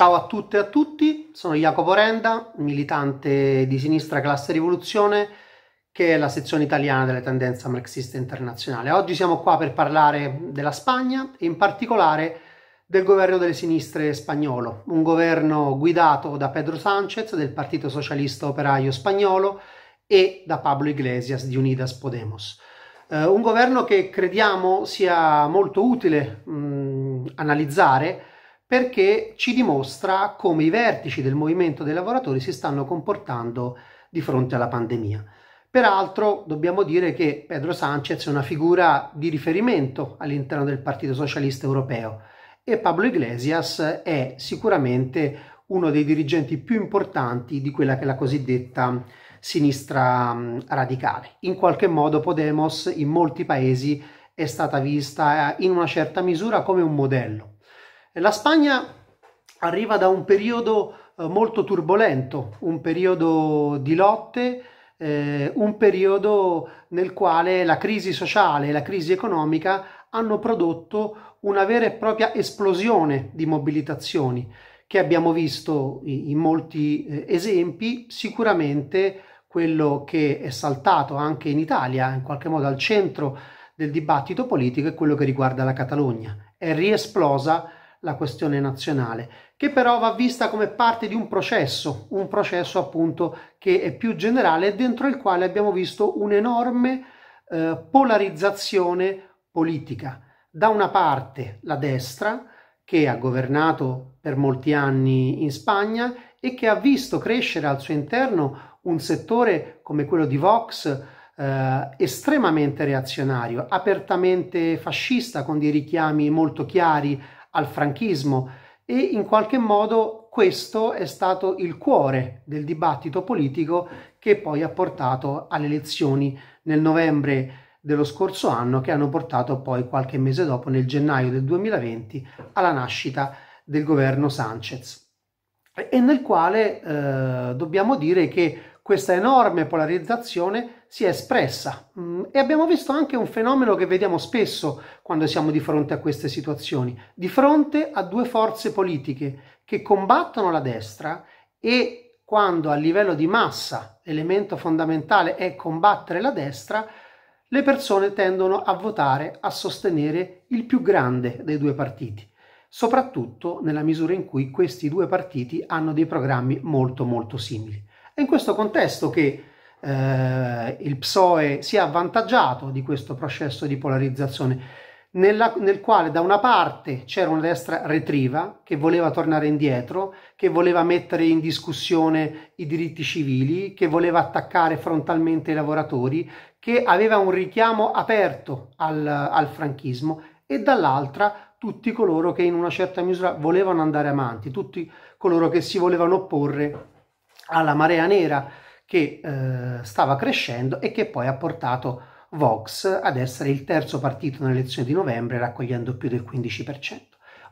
Ciao a tutte e a tutti, sono Jacopo Renda, militante di sinistra classe rivoluzione, che è la sezione italiana della tendenza marxista internazionale. Oggi siamo qua per parlare della Spagna e in particolare del governo delle sinistre spagnolo, un governo guidato da Pedro Sánchez del Partito Socialista Operaio Spagnolo e da Pablo Iglesias di Unidas Podemos. Eh, un governo che crediamo sia molto utile mh, analizzare perché ci dimostra come i vertici del movimento dei lavoratori si stanno comportando di fronte alla pandemia. Peraltro dobbiamo dire che Pedro Sanchez è una figura di riferimento all'interno del Partito Socialista Europeo e Pablo Iglesias è sicuramente uno dei dirigenti più importanti di quella che è la cosiddetta sinistra radicale. In qualche modo Podemos in molti paesi è stata vista eh, in una certa misura come un modello. La Spagna arriva da un periodo eh, molto turbolento, un periodo di lotte, eh, un periodo nel quale la crisi sociale e la crisi economica hanno prodotto una vera e propria esplosione di mobilitazioni che abbiamo visto in molti eh, esempi, sicuramente quello che è saltato anche in Italia, in qualche modo al centro del dibattito politico, è quello che riguarda la Catalogna. È riesplosa la questione nazionale, che però va vista come parte di un processo, un processo appunto che è più generale dentro il quale abbiamo visto un'enorme eh, polarizzazione politica. Da una parte la destra, che ha governato per molti anni in Spagna e che ha visto crescere al suo interno un settore come quello di Vox eh, estremamente reazionario, apertamente fascista, con dei richiami molto chiari al franchismo e in qualche modo questo è stato il cuore del dibattito politico che poi ha portato alle elezioni nel novembre dello scorso anno che hanno portato poi qualche mese dopo, nel gennaio del 2020, alla nascita del governo Sanchez e nel quale eh, dobbiamo dire che questa enorme polarizzazione si è espressa mm, e abbiamo visto anche un fenomeno che vediamo spesso quando siamo di fronte a queste situazioni, di fronte a due forze politiche che combattono la destra e quando a livello di massa l'elemento fondamentale è combattere la destra, le persone tendono a votare, a sostenere il più grande dei due partiti, soprattutto nella misura in cui questi due partiti hanno dei programmi molto molto simili. È in questo contesto che eh, il PSOE si è avvantaggiato di questo processo di polarizzazione, nella, nel quale da una parte c'era una destra retriva che voleva tornare indietro, che voleva mettere in discussione i diritti civili, che voleva attaccare frontalmente i lavoratori, che aveva un richiamo aperto al, al franchismo e dall'altra tutti coloro che in una certa misura volevano andare avanti, tutti coloro che si volevano opporre alla marea nera che eh, stava crescendo e che poi ha portato Vox ad essere il terzo partito nelle elezioni di novembre, raccogliendo più del 15%.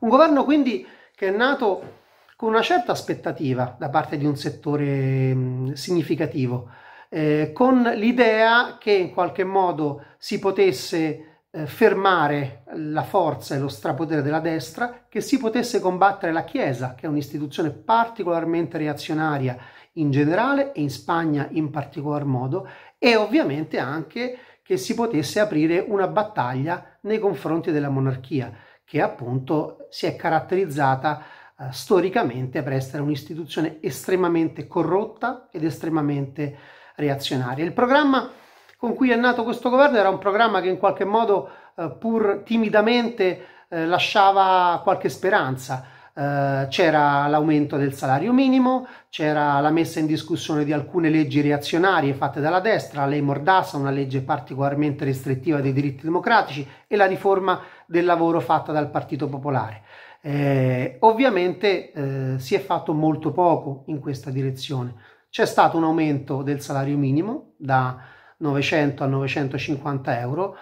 Un governo quindi che è nato con una certa aspettativa da parte di un settore mh, mm, significativo, eh, con l'idea che in qualche modo si potesse eh, fermare la forza e lo strapotere della destra, che si potesse combattere la Chiesa, che è un'istituzione particolarmente reazionaria in generale e in Spagna in particolar modo e ovviamente anche che si potesse aprire una battaglia nei confronti della monarchia che appunto si è caratterizzata eh, storicamente per essere un'istituzione estremamente corrotta ed estremamente reazionaria. Il programma con cui è nato questo governo era un programma che in qualche modo eh, pur timidamente eh, lasciava qualche speranza eh, c'era l'aumento del salario minimo, c'era la messa in discussione di alcune leggi reazionarie fatte dalla destra, la lei Mordassa, una legge particolarmente restrittiva dei diritti democratici e la riforma del lavoro fatta dal Partito Popolare. Eh, ovviamente eh, si è fatto molto poco in questa direzione. C'è stato un aumento del salario minimo da 900 a 950 euro,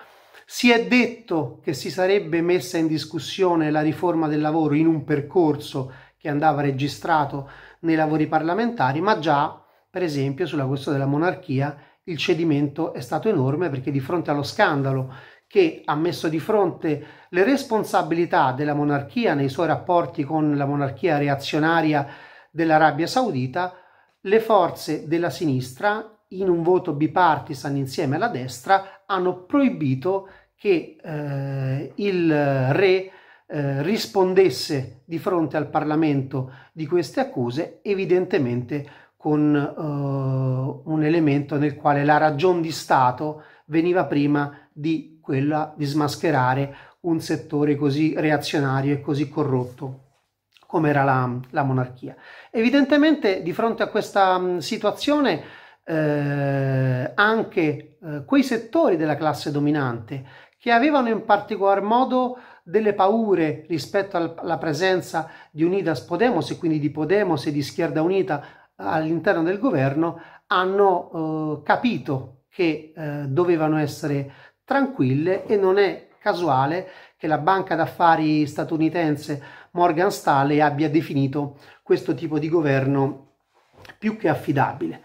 si è detto che si sarebbe messa in discussione la riforma del lavoro in un percorso che andava registrato nei lavori parlamentari, ma già, per esempio, sulla questione della monarchia il cedimento è stato enorme perché di fronte allo scandalo che ha messo di fronte le responsabilità della monarchia nei suoi rapporti con la monarchia reazionaria dell'Arabia Saudita, le forze della sinistra, in un voto bipartisan insieme alla destra, hanno proibito che eh, il re eh, rispondesse di fronte al Parlamento di queste accuse, evidentemente con eh, un elemento nel quale la ragion di Stato veniva prima di quella di smascherare un settore così reazionario e così corrotto come era la, la monarchia. Evidentemente di fronte a questa mh, mm, situazione eh, anche eh, quei settori della classe dominante che avevano in particolar modo delle paure rispetto alla presenza di Unidas Podemos e quindi di Podemos e di Schierda Unita all'interno del governo, hanno eh, capito che eh, dovevano essere tranquille e non è casuale che la banca d'affari statunitense Morgan Stanley abbia definito questo tipo di governo più che affidabile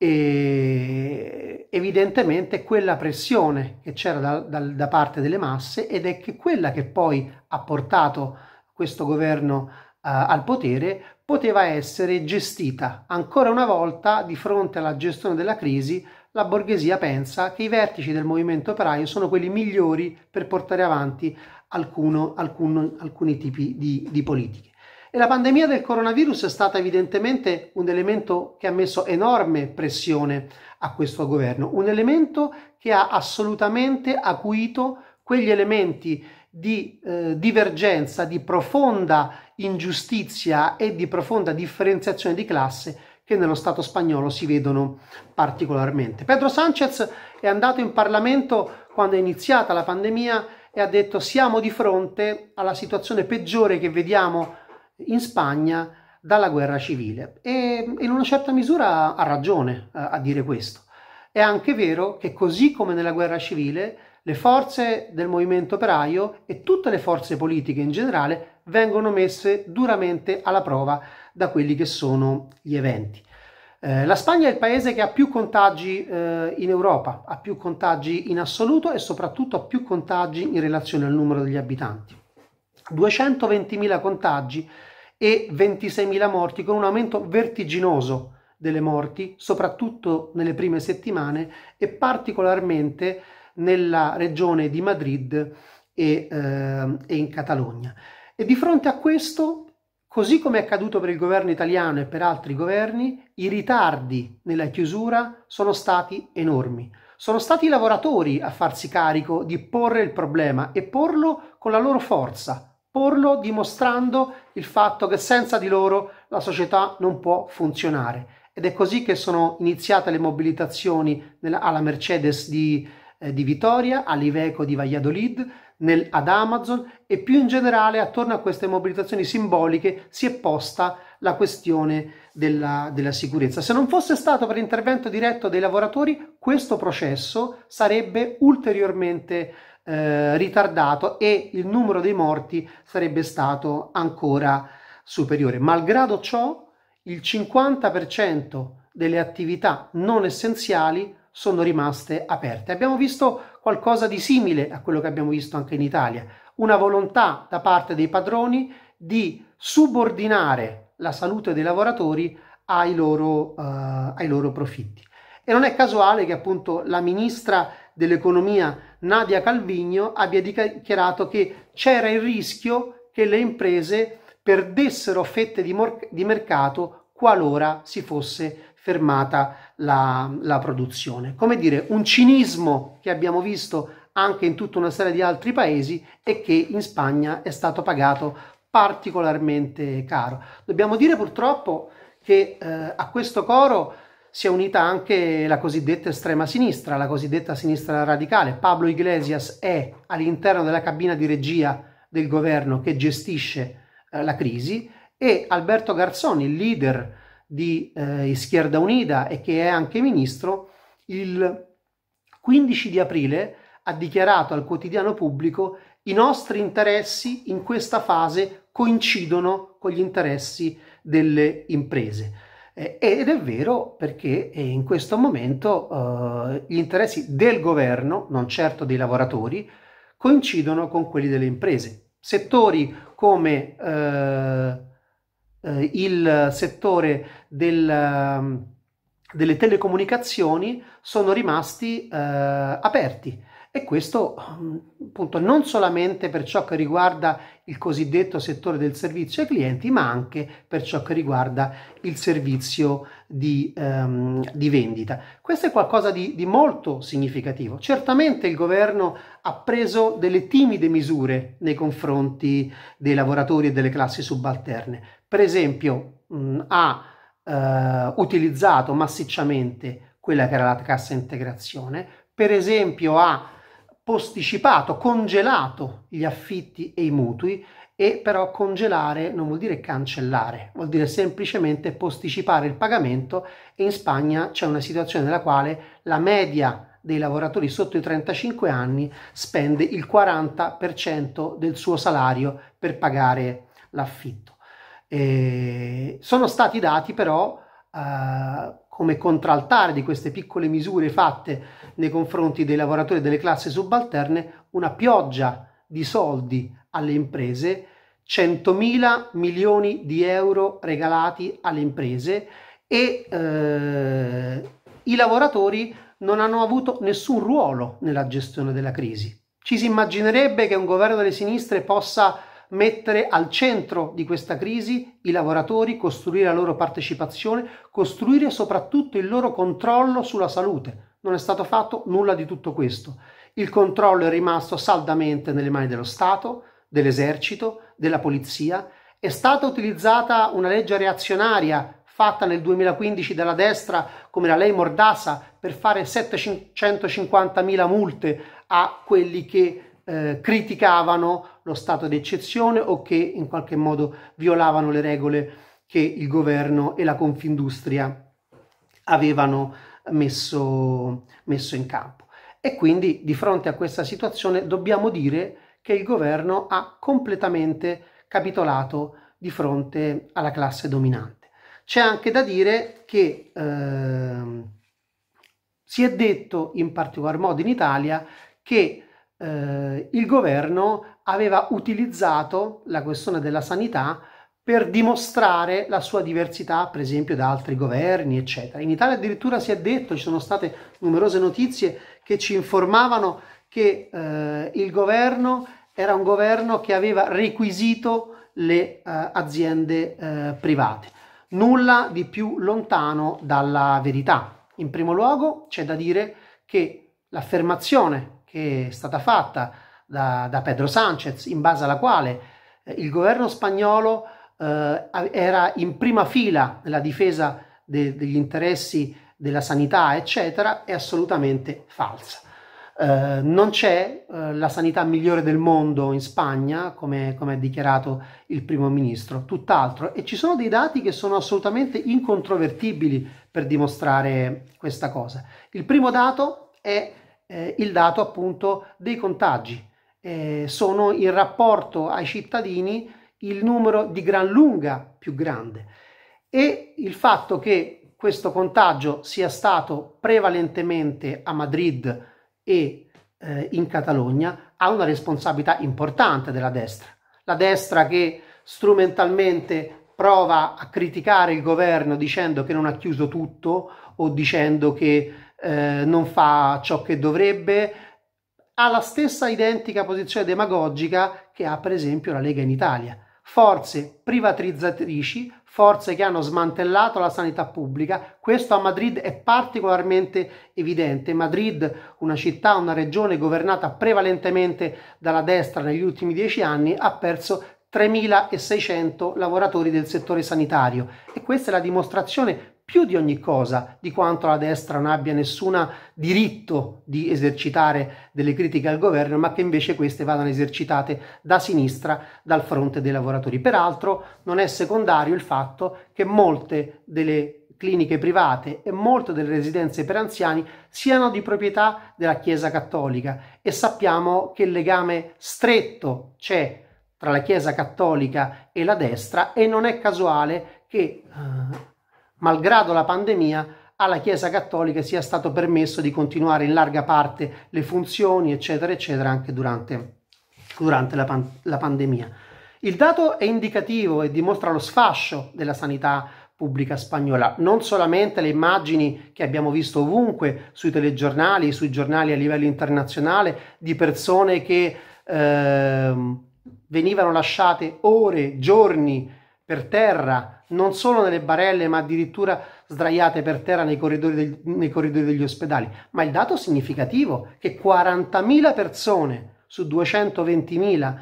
e evidentemente quella pressione che c'era da, da, da, parte delle masse ed è che quella che poi ha portato questo governo uh, al potere poteva essere gestita. Ancora una volta, di fronte alla gestione della crisi, la borghesia pensa che i vertici del movimento operaio sono quelli migliori per portare avanti alcuno, alcuno, alcuni tipi di, di politiche. E la pandemia del coronavirus è stata evidentemente un elemento che ha messo enorme pressione a questo governo, un elemento che ha assolutamente acuito quegli elementi di eh, divergenza, di profonda ingiustizia e di profonda differenziazione di classe che nello Stato spagnolo si vedono particolarmente. Pedro Sanchez è andato in Parlamento quando è iniziata la pandemia e ha detto siamo di fronte alla situazione peggiore che vediamo in Spagna dalla guerra civile e in una certa misura ha ragione a dire questo. È anche vero che così come nella guerra civile le forze del movimento operaio e tutte le forze politiche in generale vengono messe duramente alla prova da quelli che sono gli eventi. Eh, la Spagna è il paese che ha più contagi eh, in Europa, ha più contagi in assoluto e soprattutto ha più contagi in relazione al numero degli abitanti. 220.000 contagi e 26.000 morti, con un aumento vertiginoso delle morti, soprattutto nelle prime settimane e particolarmente nella regione di Madrid e, eh, e in Catalogna. E di fronte a questo Così come è accaduto per il governo italiano e per altri governi, i ritardi nella chiusura sono stati enormi. Sono stati i lavoratori a farsi carico di porre il problema e porlo con la loro forza, porlo dimostrando il fatto che senza di loro la società non può funzionare. Ed è così che sono iniziate le mobilitazioni alla Mercedes di, eh, di Vitoria, all'Iveco di Valladolid, nel, ad Amazon e più in generale attorno a queste mobilitazioni simboliche si è posta la questione della, della, sicurezza. Se non fosse stato per intervento diretto dei lavoratori, questo processo sarebbe ulteriormente eh, ritardato e il numero dei morti sarebbe stato ancora superiore. Malgrado ciò, il 50% delle attività non essenziali sono rimaste aperte. Abbiamo visto qualcosa di simile a quello che abbiamo visto anche in Italia, una volontà da parte dei padroni di subordinare la salute dei lavoratori ai loro, eh, ai loro profitti. E non è casuale che appunto la ministra dell'economia Nadia Calvigno abbia dichiarato che c'era il rischio che le imprese perdessero fette di, mor- di mercato qualora si fosse fermata la, la produzione. Come dire, un cinismo che abbiamo visto anche in tutta una serie di altri paesi e che in Spagna è stato pagato particolarmente caro. Dobbiamo dire purtroppo che eh, a questo coro si è unita anche la cosiddetta estrema sinistra, la cosiddetta sinistra radicale. Pablo Iglesias è all'interno della cabina di regia del governo che gestisce eh, la crisi e Alberto Garzoni, il leader di eh, Schierda Unida e che è anche ministro, il 15 di aprile ha dichiarato al quotidiano pubblico i nostri interessi in questa fase coincidono con gli interessi delle imprese. Eh, ed è vero perché eh, in questo momento eh, gli interessi del governo, non certo dei lavoratori, coincidono con quelli delle imprese. Settori come eh, eh il settore del, mm, delle telecomunicazioni sono rimasti eh, aperti e questo mm, appunto non solamente per ciò che riguarda il cosiddetto settore del servizio ai clienti, ma anche per ciò che riguarda il servizio di, ehm, di vendita. Questo è qualcosa di, di molto significativo. Certamente il governo ha preso delle timide misure nei confronti dei lavoratori e delle classi subalterne. Per esempio, mh, mm, ha eh, utilizzato massicciamente quella che era la cassa integrazione, per esempio ha posticipato, congelato gli affitti e i mutui e però congelare non vuol dire cancellare, vuol dire semplicemente posticipare il pagamento e in Spagna c'è una situazione nella quale la media dei lavoratori sotto i 35 anni spende il 40% del suo salario per pagare l'affitto. E eh, sono stati dati però eh, come contraltare di queste piccole misure fatte nei confronti dei lavoratori delle classi subalterne, una pioggia di soldi alle imprese, 100.000 milioni di euro regalati alle imprese e eh, i lavoratori non hanno avuto nessun ruolo nella gestione della crisi. Ci si immaginerebbe che un governo delle sinistre possa mettere al centro di questa crisi i lavoratori, costruire la loro partecipazione, costruire soprattutto il loro controllo sulla salute. Non è stato fatto nulla di tutto questo. Il controllo è rimasto saldamente nelle mani dello Stato, dell'esercito, della polizia. È stata utilizzata una legge reazionaria fatta nel 2015 dalla destra come la lei Mordasa per fare 750.000 multe a quelli che eh, criticavano lo stato d'eccezione o che in qualche modo violavano le regole che il governo e la Confindustria avevano messo, messo in campo. E quindi di fronte a questa situazione dobbiamo dire che il governo ha completamente capitolato di fronte alla classe dominante. C'è anche da dire che eh, si è detto, in particolar modo in Italia, che eh, il governo aveva utilizzato la questione della sanità per dimostrare la sua diversità, per esempio, da altri governi, eccetera. In Italia addirittura si è detto, ci sono state numerose notizie che ci informavano che eh, il governo era un governo che aveva requisito le eh, aziende eh, private. Nulla di più lontano dalla verità. In primo luogo c'è da dire che l'affermazione che è stata fatta da, da Pedro Sanchez, in base alla quale eh, il governo spagnolo eh, era in prima fila nella difesa de, degli interessi della sanità, eccetera, è assolutamente falsa. Eh, non c'è eh, la sanità migliore del mondo in Spagna, come, come ha dichiarato il primo ministro, tutt'altro, e ci sono dei dati che sono assolutamente incontrovertibili per dimostrare questa cosa. Il primo dato è eh, il dato appunto dei contagi eh, sono in rapporto ai cittadini il numero di gran lunga più grande e il fatto che questo contagio sia stato prevalentemente a Madrid e eh, in Catalogna ha una responsabilità importante della destra. La destra che strumentalmente prova a criticare il governo dicendo che non ha chiuso tutto o dicendo che eh, non fa ciò che dovrebbe ha la stessa identica posizione demagogica che ha per esempio la Lega in Italia. Forze privatizzatrici, forze che hanno smantellato la sanità pubblica, questo a Madrid è particolarmente evidente. Madrid, una città, una regione governata prevalentemente dalla destra negli ultimi dieci anni, ha perso 3.600 lavoratori del settore sanitario e questa è la dimostrazione più di ogni cosa di quanto la destra non abbia nessun diritto di esercitare delle critiche al governo, ma che invece queste vadano esercitate da sinistra, dal fronte dei lavoratori. Peraltro non è secondario il fatto che molte delle cliniche private e molte delle residenze per anziani siano di proprietà della Chiesa Cattolica e sappiamo che il legame stretto c'è tra la Chiesa Cattolica e la destra e non è casuale che... Uh, Malgrado la pandemia, alla Chiesa Cattolica sia stato permesso di continuare in larga parte le funzioni, eccetera, eccetera, anche durante, durante la, pan- la pandemia. Il dato è indicativo e dimostra lo sfascio della sanità pubblica spagnola, non solamente le immagini che abbiamo visto ovunque sui telegiornali, sui giornali a livello internazionale, di persone che eh, venivano lasciate ore, giorni per terra, non solo nelle barelle, ma addirittura sdraiate per terra nei corridoi, del, nei corridori degli ospedali. Ma il dato significativo è che 40.000 persone su 220.000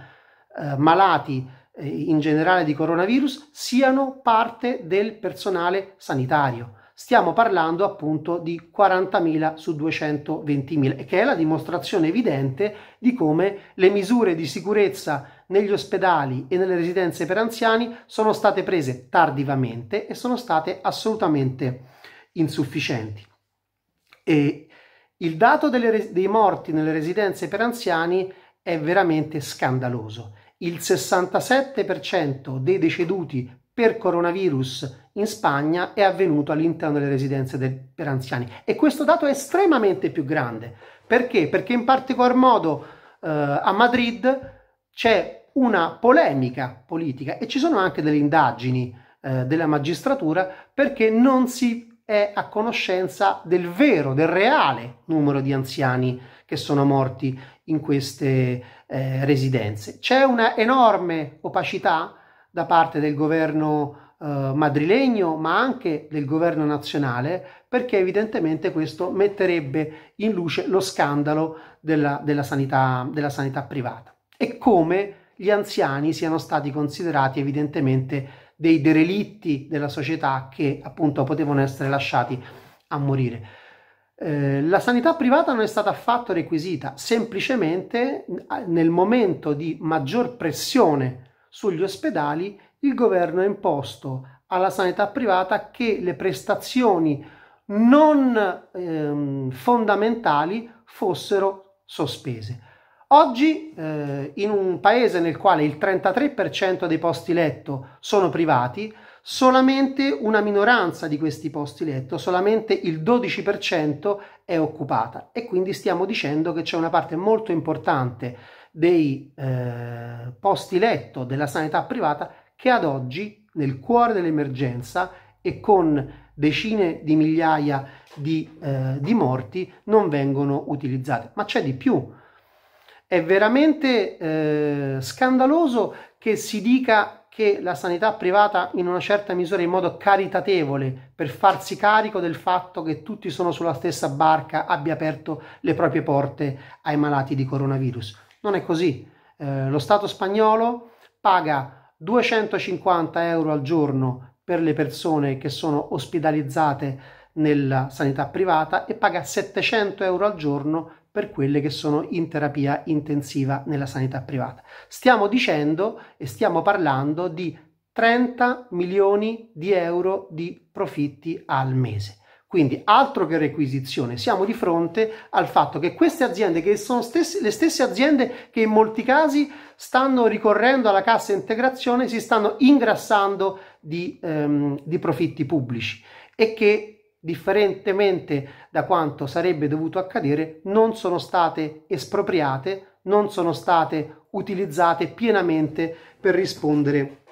eh, malati eh, in generale di coronavirus siano parte del personale sanitario stiamo parlando appunto di 40.000 su 220.000, che è la dimostrazione evidente di come le misure di sicurezza negli ospedali e nelle residenze per anziani sono state prese tardivamente e sono state assolutamente insufficienti. E il dato delle, dei morti nelle residenze per anziani è veramente scandaloso. Il 67% dei deceduti per coronavirus in Spagna è avvenuto all'interno delle residenze de- per anziani. E questo dato è estremamente più grande. Perché? Perché in particolar modo eh, a Madrid c'è una polemica politica e ci sono anche delle indagini eh, della magistratura perché non si è a conoscenza del vero, del reale numero di anziani che sono morti in queste eh, residenze. C'è una enorme opacità da parte del governo eh, madrilegno, ma anche del governo nazionale, perché evidentemente questo metterebbe in luce lo scandalo della, della, sanità, della sanità privata e come gli anziani siano stati considerati evidentemente dei derelitti della società che appunto potevano essere lasciati a morire. Eh, la sanità privata non è stata affatto requisita, semplicemente nel momento di maggior pressione sugli ospedali, il governo ha imposto alla sanità privata che le prestazioni non ehm, fondamentali fossero sospese. Oggi, eh, in un paese nel quale il 33% dei posti letto sono privati, solamente una minoranza di questi posti letto, solamente il 12% è occupata e quindi stiamo dicendo che c'è una parte molto importante dei eh, posti letto della sanità privata che ad oggi nel cuore dell'emergenza e con decine di migliaia di, eh, di morti non vengono utilizzate. Ma c'è di più. È veramente eh, scandaloso che si dica che la sanità privata in una certa misura in modo caritatevole per farsi carico del fatto che tutti sono sulla stessa barca abbia aperto le proprie porte ai malati di coronavirus. Non è così. Eh, lo Stato spagnolo paga 250 euro al giorno per le persone che sono ospedalizzate nella sanità privata e paga 700 euro al giorno per quelle che sono in terapia intensiva nella sanità privata. Stiamo dicendo e stiamo parlando di 30 milioni di euro di profitti al mese. Quindi altro che requisizione, siamo di fronte al fatto che queste aziende, che sono stesse, le stesse aziende che in molti casi stanno ricorrendo alla cassa integrazione, si stanno ingrassando di, ehm, di profitti pubblici e che, differentemente da quanto sarebbe dovuto accadere, non sono state espropriate, non sono state utilizzate pienamente per rispondere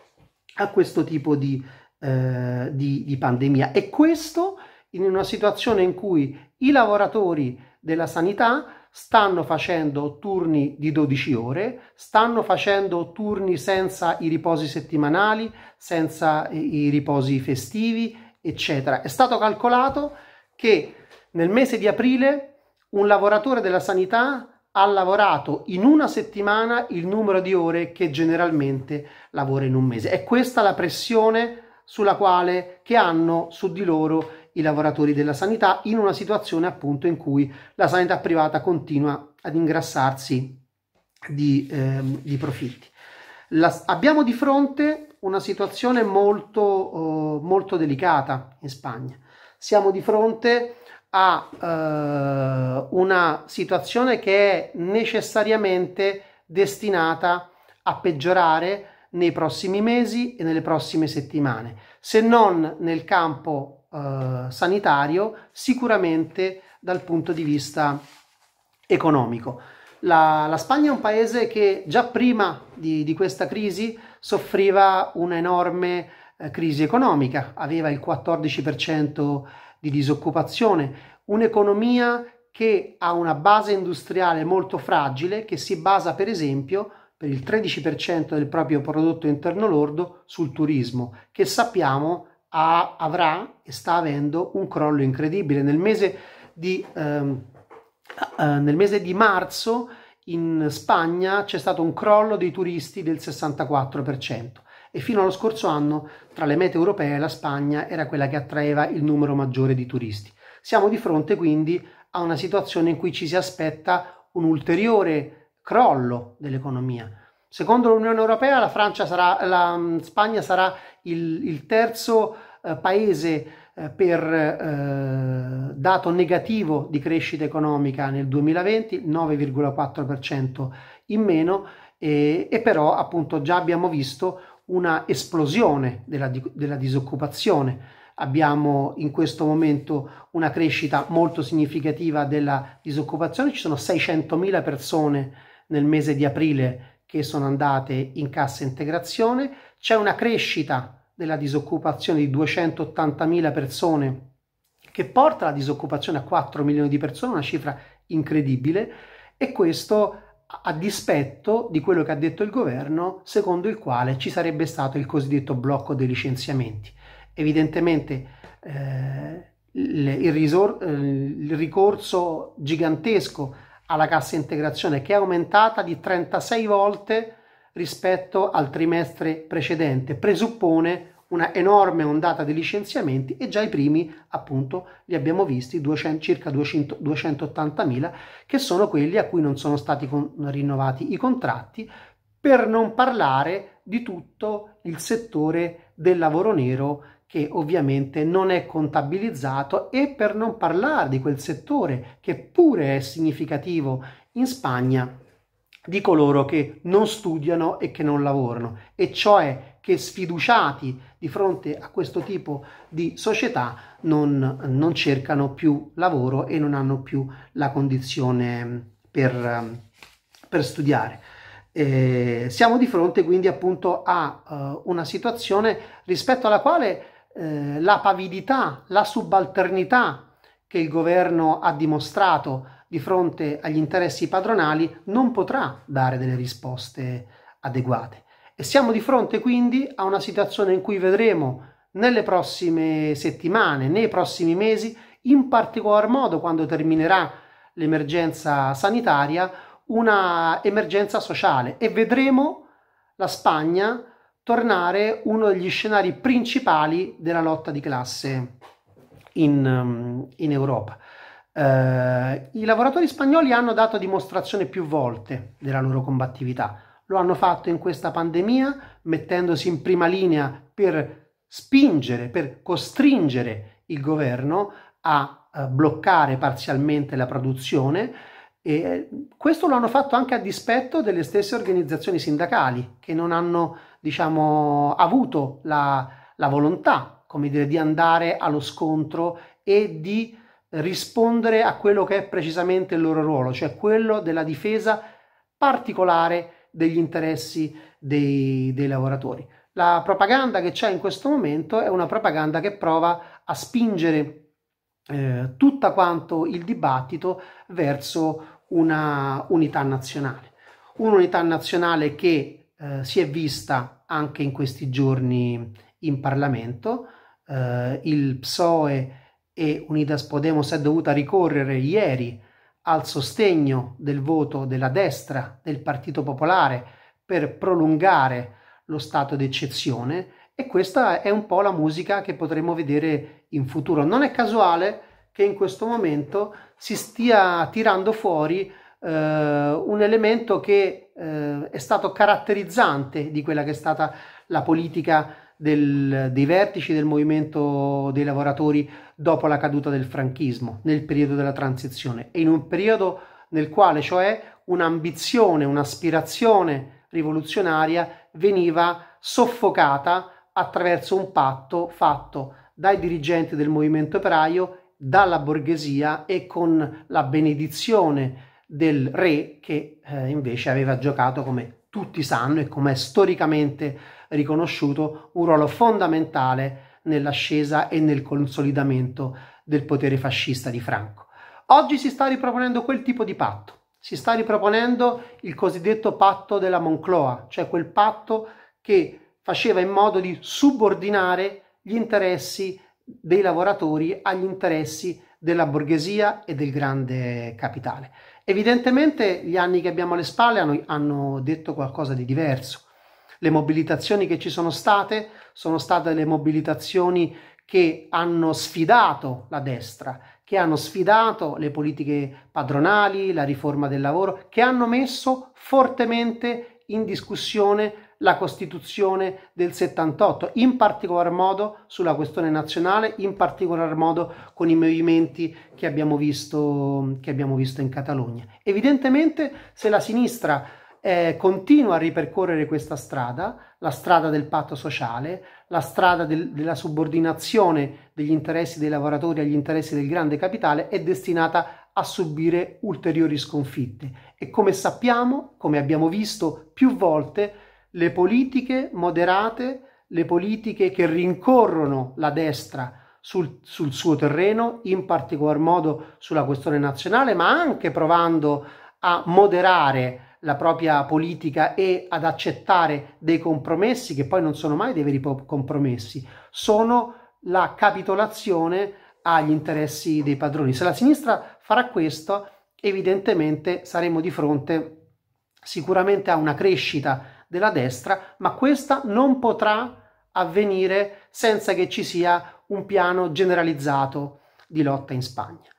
a questo tipo di, eh, di, di pandemia. E questo in una situazione in cui i lavoratori della sanità stanno facendo turni di 12 ore, stanno facendo turni senza i riposi settimanali, senza i riposi festivi, eccetera. È stato calcolato che nel mese di aprile un lavoratore della sanità ha lavorato in una settimana il numero di ore che generalmente lavora in un mese. È questa la pressione sulla quale che hanno su di loro i lavoratori della sanità in una situazione appunto in cui la sanità privata continua ad ingrassarsi di, eh, di profitti. La, abbiamo di fronte una situazione molto, eh, molto delicata in Spagna. Siamo di fronte a eh, una situazione che è necessariamente destinata a peggiorare nei prossimi mesi e nelle prossime settimane, se non nel campo eh, sanitario, sicuramente dal punto di vista economico. La, la Spagna è un paese che già prima di, di questa crisi soffriva un'enorme eh, crisi economica, aveva il 14% di disoccupazione, un'economia che ha una base industriale molto fragile che si basa per esempio per il 13% del proprio prodotto interno lordo sul turismo, che sappiamo a, avrà e sta avendo un crollo incredibile. Nel mese di, ehm, eh, eh, nel mese di marzo in Spagna c'è stato un crollo dei turisti del 64% e fino allo scorso anno tra le mete europee la Spagna era quella che attraeva il numero maggiore di turisti. Siamo di fronte quindi a una situazione in cui ci si aspetta un ulteriore crollo dell'economia. Secondo l'Unione Europea la, sarà, la mm, Spagna sarà il, il terzo eh, paese eh, per eh, dato negativo di crescita economica nel 2020, 9,4% in meno, e, e, però appunto già abbiamo visto una esplosione della, della disoccupazione abbiamo in questo momento una crescita molto significativa della disoccupazione, ci sono 600.000 persone nel mese di aprile che sono andate in cassa integrazione, c'è una crescita della disoccupazione di 280.000 persone, che porta la disoccupazione a 4 milioni di persone, una cifra incredibile, e questo a dispetto di quello che ha detto il governo, secondo il quale ci sarebbe stato il cosiddetto blocco dei licenziamenti. Evidentemente eh, il, risor- eh, il ricorso gigantesco alla cassa integrazione che è aumentata di 36 volte rispetto al trimestre precedente, presuppone una enorme ondata di licenziamenti e già i primi appunto li abbiamo visti 200, circa 200, 280.000 che sono quelli a cui non sono stati con, rinnovati i contratti per non parlare di tutto il settore del lavoro nero che ovviamente non è contabilizzato e per non parlare di quel settore che pure è significativo in Spagna di coloro che non studiano e che non lavorano, e cioè che sfiduciati di fronte a questo tipo di società non, non cercano più lavoro e non hanno più la condizione mm, per, mm, per studiare. Eh, siamo di fronte quindi appunto a uh, una situazione rispetto alla quale eh, la pavidità, la subalternità che il governo ha dimostrato di fronte agli interessi padronali non potrà dare delle risposte adeguate. E siamo di fronte quindi a una situazione in cui vedremo nelle prossime settimane, nei prossimi mesi, in particolar modo quando terminerà l'emergenza sanitaria, una emergenza sociale e vedremo la Spagna tornare uno degli scenari principali della lotta di classe in, in Europa. Eh, I lavoratori spagnoli hanno dato dimostrazione più volte della loro combattività. Lo hanno fatto in questa pandemia mettendosi in prima linea per spingere, per costringere il governo a eh, bloccare parzialmente la produzione e questo lo hanno fatto anche a dispetto delle stesse organizzazioni sindacali che non hanno diciamo, avuto la, la volontà come dire, di andare allo scontro e di rispondere a quello che è precisamente il loro ruolo, cioè quello della difesa particolare degli interessi dei, dei lavoratori. La propaganda che c'è in questo momento è una propaganda che prova a spingere eh, tutta quanto il dibattito verso una unità nazionale. Un'unità nazionale che eh, si è vista anche in questi giorni in Parlamento. Eh, il PSOE e Unidas Podemos è dovuta ricorrere ieri al sostegno del voto della destra del Partito Popolare per prolungare lo stato d'eccezione e questa è un po' la musica che potremo vedere in futuro. Non è casuale che in questo momento si stia tirando fuori eh, un elemento che eh, è stato caratterizzante di quella che è stata la politica del, dei vertici del movimento dei lavoratori dopo la caduta del franchismo, nel periodo della transizione e in un periodo nel quale cioè un'ambizione, un'aspirazione rivoluzionaria veniva soffocata attraverso un patto fatto dai dirigenti del movimento operaio, dalla borghesia e con la benedizione del re che eh, invece aveva giocato come tutti sanno e come è storicamente riconosciuto un ruolo fondamentale nell'ascesa e nel consolidamento del potere fascista di Franco. Oggi si sta riproponendo quel tipo di patto, si sta riproponendo il cosiddetto patto della Moncloa, cioè quel patto che faceva in modo di subordinare gli interessi dei lavoratori agli interessi della borghesia e del grande capitale. Evidentemente gli anni che abbiamo alle spalle hanno, hanno detto qualcosa di diverso. Le mobilitazioni che ci sono state sono state le mobilitazioni che hanno sfidato la destra, che hanno sfidato le politiche padronali, la riforma del lavoro, che hanno messo fortemente in discussione la Costituzione del 78, in particolar modo sulla questione nazionale, in particolar modo con i movimenti che abbiamo visto, che abbiamo visto in Catalogna. Evidentemente se la sinistra eh, continua a ripercorrere questa strada, la strada del patto sociale, la strada del, della subordinazione degli interessi dei lavoratori agli interessi del grande capitale, è destinata a subire ulteriori sconfitte. E come sappiamo, come abbiamo visto più volte, le politiche moderate, le politiche che rincorrono la destra sul, sul suo terreno, in particolar modo sulla questione nazionale, ma anche provando a moderare la propria politica e ad accettare dei compromessi che poi non sono mai dei veri compromessi, sono la capitolazione agli interessi dei padroni. Se la sinistra farà questo, evidentemente saremo di fronte sicuramente a una crescita della destra, ma questa non potrà avvenire senza che ci sia un piano generalizzato di lotta in Spagna.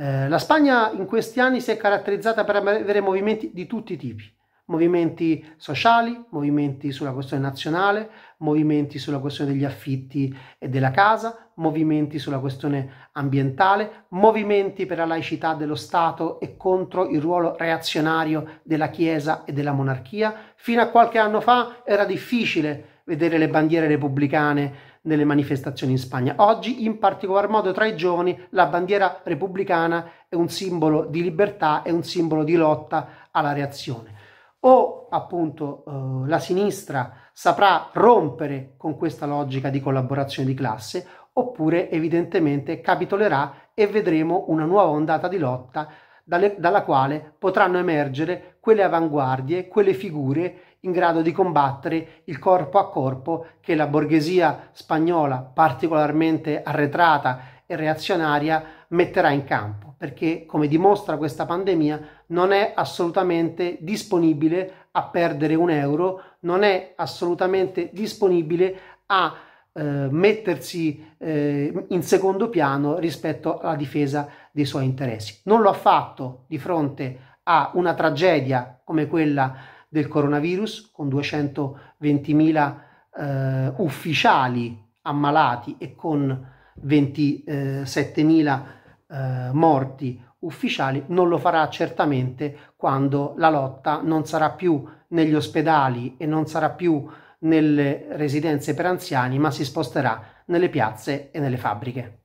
Eh, la Spagna in questi anni si è caratterizzata per avere movimenti di tutti i tipi, movimenti sociali, movimenti sulla questione nazionale, movimenti sulla questione degli affitti e della casa, movimenti sulla questione ambientale, movimenti per la laicità dello Stato e contro il ruolo reazionario della Chiesa e della monarchia. Fino a qualche anno fa era difficile vedere le bandiere repubblicane nelle manifestazioni in Spagna. Oggi, in particolar modo tra i giovani, la bandiera repubblicana è un simbolo di libertà, è un simbolo di lotta alla reazione. O appunto eh, la sinistra saprà rompere con questa logica di collaborazione di classe, oppure evidentemente capitolerà e vedremo una nuova ondata di lotta dalle, dalla quale potranno emergere quelle avanguardie, quelle figure in grado di combattere il corpo a corpo che la borghesia spagnola, particolarmente arretrata e reazionaria, metterà in campo, perché, come dimostra questa pandemia, non è assolutamente disponibile a perdere un euro, non è assolutamente disponibile a eh, mettersi eh, in secondo piano rispetto alla difesa dei suoi interessi. Non lo ha fatto di fronte a una tragedia come quella del coronavirus, con 220.000 eh, ufficiali ammalati e con 27.000 eh, morti ufficiali, non lo farà certamente quando la lotta non sarà più negli ospedali e non sarà più nelle residenze per anziani, ma si sposterà nelle piazze e nelle fabbriche.